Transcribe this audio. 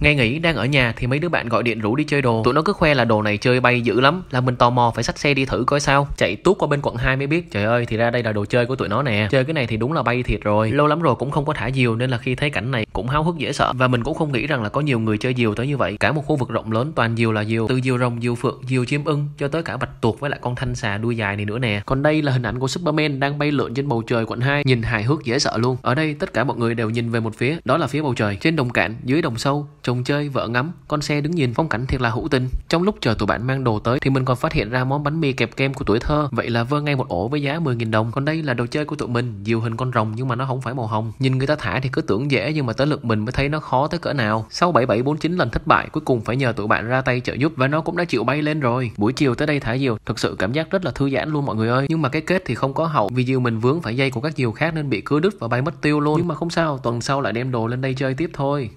Nghe nghỉ đang ở nhà thì mấy đứa bạn gọi điện rủ đi chơi đồ Tụi nó cứ khoe là đồ này chơi bay dữ lắm Là mình tò mò phải xách xe đi thử coi sao Chạy tuốt qua bên quận 2 mới biết Trời ơi thì ra đây là đồ chơi của tụi nó nè Chơi cái này thì đúng là bay thiệt rồi Lâu lắm rồi cũng không có thả diều Nên là khi thấy cảnh này cũng háo hức dễ sợ Và mình cũng không nghĩ rằng là có nhiều người chơi diều tới như vậy Cả một khu vực rộng lớn toàn diều là diều Từ diều rồng, diều phượng, diều chim ưng Cho tới cả bạch tuộc với lại con thanh xà đuôi dài này nữa nè Còn đây là hình ảnh của Superman đang bay lượn trên bầu trời quận 2 Nhìn hài hước dễ sợ luôn Ở đây tất cả mọi người đều nhìn về một phía Đó là phía bầu trời Trên đồng cạn, dưới đồng sâu Chồng chơi, vợ ngắm, con xe đứng nhìn phong cảnh thiệt là hữu tình. Trong lúc chờ tụi bạn mang đồ tới thì mình còn phát hiện ra món bánh mì kẹp kem của tuổi thơ. Vậy là vơ ngay một ổ với giá 10.000 đồng. Còn đây là đồ chơi của tụi mình, nhiều hình con rồng nhưng mà nó không phải màu hồng. Nhìn người ta thả thì cứ tưởng dễ nhưng mà tới lượt mình mới thấy nó khó tới cỡ nào. Sau 7749 lần thất bại, cuối cùng phải nhờ tụi bạn ra tay trợ giúp và nó cũng đã chịu bay lên rồi. Buổi chiều tới đây thả diều, thực sự cảm giác rất là thư giãn luôn mọi người ơi. Nhưng mà cái kết thì không có hậu vì diều mình vướng phải dây của các diều khác nên bị cưa đứt và bay mất tiêu luôn. Nhưng mà không sao, tuần sau lại đem đồ lên đây chơi tiếp thôi.